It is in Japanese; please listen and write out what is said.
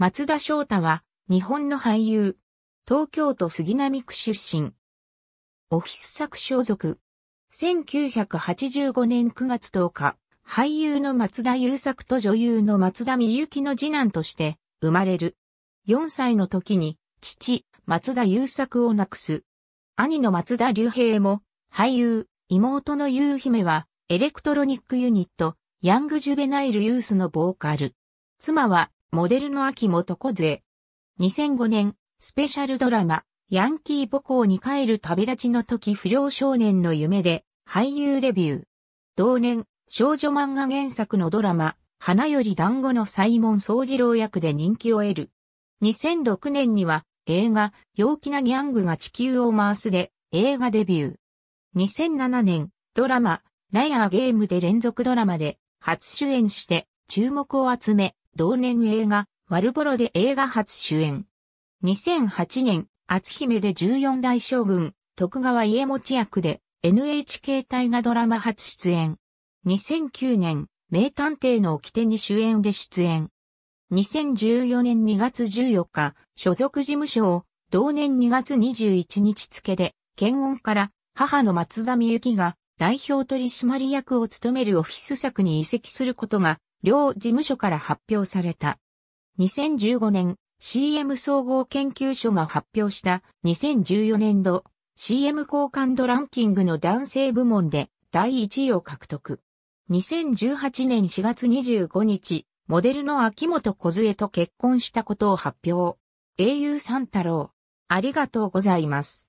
松田翔太は、日本の俳優。東京都杉並区出身。オフィス作所属。1985年9月10日、俳優の松田優作と女優の松田美幸の次男として生まれる。4歳の時に、父、松田優作を亡くす。兄の松田竜平も、俳優、妹の優姫は、エレクトロニックユニット、ヤングジュベナイルユースのボーカル。妻は、モデルの秋元小杖。2005年、スペシャルドラマ、ヤンキー母校に帰る旅立ちの時不良少年の夢で、俳優デビュー。同年、少女漫画原作のドラマ、花より団子のサイモン総二郎役で人気を得る。2006年には、映画、陽気なギャングが地球を回すで、映画デビュー。2007年、ドラマ、ライアーゲームで連続ドラマで初主演して注目を集め、同年映画、ワルボロで映画初主演。2008年、厚姫で14代将軍、徳川家持役で NHK 大河ドラマ初出演。2009年、名探偵の掟に主演で出演。2014年2月14日、所属事務所を同年2月21日付で、検温から母の松田美幸が代表取締役を務めるオフィス作に移籍することが両事務所から発表された。2015年 CM 総合研究所が発表した2014年度 CM 好感度ランキングの男性部門で第1位を獲得。2018年4月25日、モデルの秋元梢と結婚したことを発表。英雄三太郎。ありがとうございます。